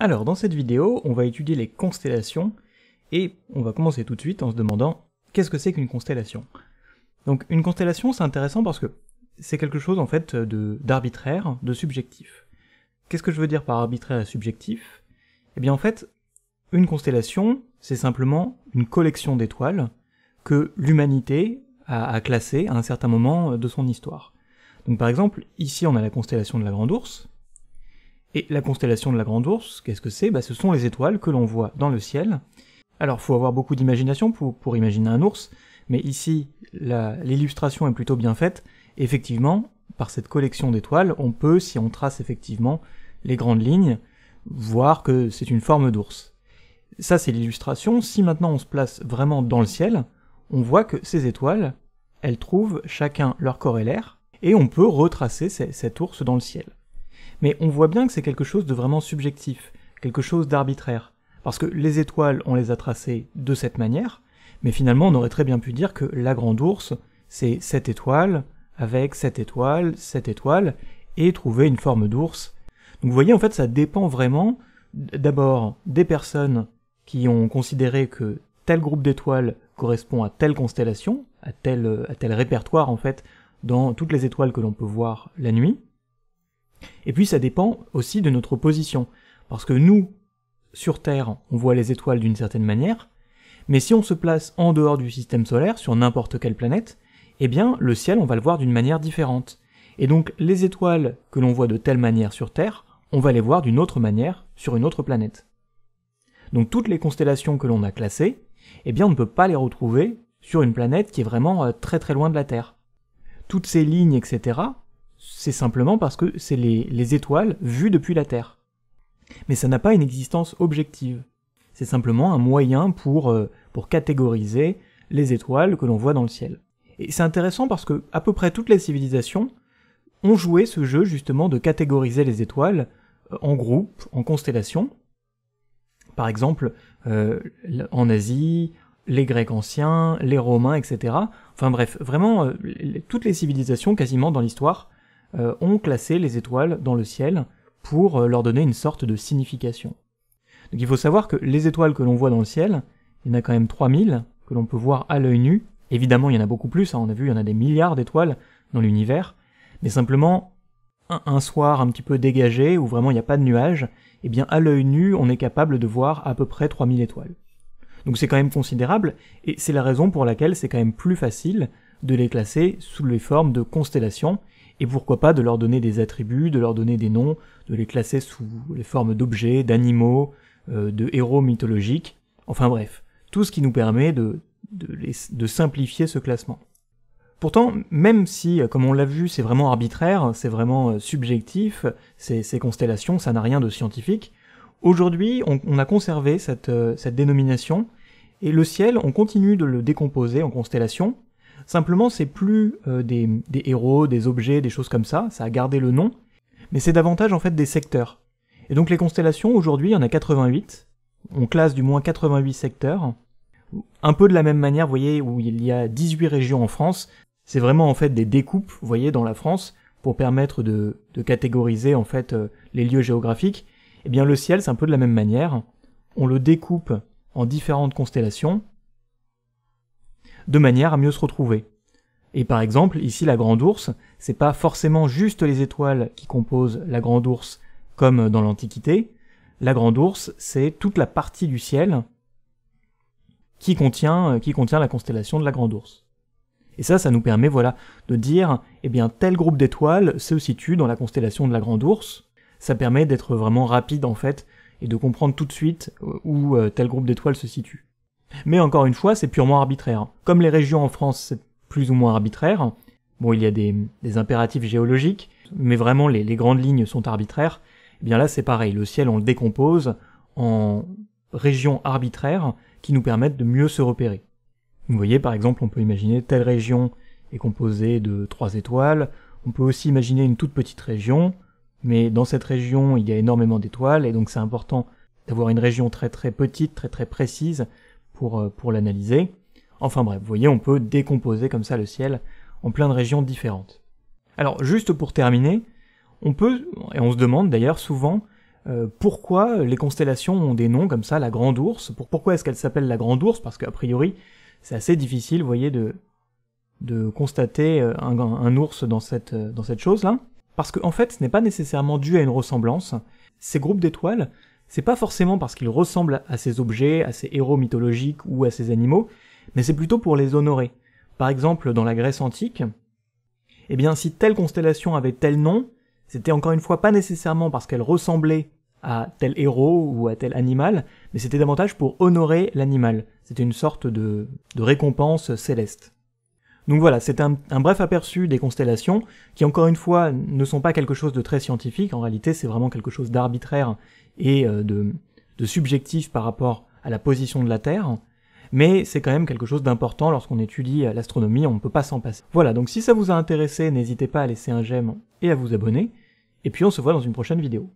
Alors dans cette vidéo, on va étudier les constellations, et on va commencer tout de suite en se demandant qu'est-ce que c'est qu'une constellation Donc une constellation c'est intéressant parce que c'est quelque chose en fait d'arbitraire, de, subjectif. Qu'est-ce que je veux dire par arbitraire et subjectif Eh bien en fait, une constellation c'est simplement une collection d'étoiles que l'humanité a, a classées à un certain moment de son histoire. Donc par exemple, ici on a la constellation de la Grande Ourse, et la constellation de la Grande Ourse, qu'est-ce que c'est bah, Ce sont les étoiles que l'on voit dans le ciel. Alors, faut avoir beaucoup d'imagination pour, pour imaginer un ours, mais ici, l'illustration est plutôt bien faite. Effectivement, par cette collection d'étoiles, on peut, si on trace effectivement les grandes lignes, voir que c'est une forme d'ours. Ça, c'est l'illustration. Si maintenant on se place vraiment dans le ciel, on voit que ces étoiles, elles trouvent chacun leur corélaire, et on peut retracer cet ours dans le ciel. Mais on voit bien que c'est quelque chose de vraiment subjectif, quelque chose d'arbitraire. Parce que les étoiles, on les a tracées de cette manière, mais finalement on aurait très bien pu dire que la grande ours, c'est cette étoile, avec cette étoile, cette étoile, et trouver une forme d'ours. Donc vous voyez, en fait, ça dépend vraiment d'abord des personnes qui ont considéré que tel groupe d'étoiles correspond à telle constellation, à tel, à tel répertoire en fait, dans toutes les étoiles que l'on peut voir la nuit. Et puis ça dépend aussi de notre position, parce que nous, sur Terre, on voit les étoiles d'une certaine manière, mais si on se place en dehors du système solaire, sur n'importe quelle planète, eh bien le ciel, on va le voir d'une manière différente. Et donc les étoiles que l'on voit de telle manière sur Terre, on va les voir d'une autre manière sur une autre planète. Donc toutes les constellations que l'on a classées, eh bien on ne peut pas les retrouver sur une planète qui est vraiment euh, très très loin de la Terre. Toutes ces lignes, etc., c'est simplement parce que c'est les, les étoiles vues depuis la Terre. Mais ça n'a pas une existence objective. C'est simplement un moyen euh, pour, catégoriser les étoiles que l'on voit dans le ciel. Et c'est intéressant parce que à peu près toutes les civilisations ont joué ce jeu justement de catégoriser les étoiles euh, en groupes, en constellations. Par exemple, euh, en Asie, les Grecs anciens, les Romains, etc. Enfin bref, vraiment, toutes les civilisations quasiment dans l'histoire euh, ont classé les étoiles dans le ciel pour euh, leur donner une sorte de signification. Donc il faut savoir que les étoiles que l'on voit dans le ciel, il y en a quand même 3000 que l'on peut voir à l'œil nu. Évidemment, il y en a beaucoup plus, hein, on a vu, il y en a des milliards d'étoiles dans l'univers, mais simplement un, soir un petit peu dégagé où vraiment il n'y a pas de nuages, eh bien à l'œil nu, on est capable de voir à peu près 3000 étoiles. Donc c'est quand même considérable, et c'est la raison pour laquelle c'est quand même plus facile de les classer sous les formes de constellations, et pourquoi pas de leur donner des attributs, de leur donner des noms, de les classer sous les formes d'objets, d'animaux, euh, de héros mythologiques, enfin bref, tout ce qui nous permet de, simplifier ce classement. Pourtant, même si, euh, comme on l'a vu, c'est vraiment arbitraire, c'est vraiment euh, subjectif, ces, constellations, ça n'a rien de scientifique, aujourd'hui on, a conservé cette, cette dénomination, et le ciel, on continue de le décomposer en constellations, Simplement, c'est plus euh, des, héros, des objets, des choses comme ça, ça a gardé le nom, mais c'est davantage en fait des secteurs. Et donc les constellations, aujourd'hui, il y en a 88, on classe du moins 88 secteurs, un peu de la même manière, vous voyez, où il y a 18 régions en France, c'est vraiment en fait des découpes, vous voyez, dans la France, pour permettre de, catégoriser en fait euh, les lieux géographiques. Eh bien le ciel, c'est un peu de la même manière, on le découpe en différentes constellations, de manière à mieux se retrouver. Et par exemple, ici, la grande Ourse, c'est pas forcément juste les étoiles qui composent la grande Ourse, comme dans l'Antiquité. La grande Ourse, c'est toute la partie du ciel qui contient, euh, qui contient la constellation de la grande Ourse. Et ça, ça nous permet, voilà, de dire, eh bien, tel groupe d'étoiles se situe dans la constellation de la grande Ourse. Ça permet d'être vraiment rapide, en fait, et de comprendre tout de suite euh, où euh, tel groupe d'étoiles se situe. Mais encore une fois, c'est purement arbitraire. Comme les régions en France, c'est plus ou moins arbitraire. Bon, il y a des, des impératifs géologiques, mais vraiment les, les, grandes lignes sont arbitraires. Et eh bien là, c'est pareil. Le ciel, on le décompose en régions arbitraires qui nous permettent de mieux se repérer. Vous voyez, par exemple, on peut imaginer telle région est composée de trois étoiles. On peut aussi imaginer une toute petite région, mais dans cette région, il y a énormément d'étoiles, et donc c'est important d'avoir une région très très petite, très très précise, euh, pour, l'analyser. Enfin bref, vous voyez, on peut décomposer comme ça le ciel en plein de régions différentes. Alors juste pour terminer, on peut, et on se demande d'ailleurs souvent, euh, pourquoi les constellations ont des noms comme ça, la Grande Ourse, pourquoi est-ce qu'elle s'appelle la Grande Ourse, parce qu'a priori, c'est assez difficile, vous voyez, de, de constater euh, un, ours dans cette, chose-là, parce qu'en en fait, ce n'est pas nécessairement dû à une ressemblance. Ces groupes d'étoiles c'est pas forcément parce qu'ils ressemblent à ces objets, à ces héros mythologiques ou à ces animaux, mais c'est plutôt pour les honorer. Par exemple, dans la Grèce antique, eh bien si telle constellation avait tel nom, c'était encore une fois pas nécessairement parce qu'elle ressemblait à tel héros ou à tel animal, mais c'était davantage pour honorer l'animal. C'était une sorte de, de récompense céleste. Donc voilà, c'est un, bref aperçu des constellations, qui encore une fois ne sont pas quelque chose de très scientifique, en réalité c'est vraiment quelque chose d'arbitraire et euh, de, de subjectif par rapport à la position de la Terre, mais c'est quand même quelque chose d'important lorsqu'on étudie euh, l'astronomie, on ne peut pas s'en passer. Voilà, donc si ça vous a intéressé, n'hésitez pas à laisser un j'aime et à vous abonner, et puis on se voit dans une prochaine vidéo.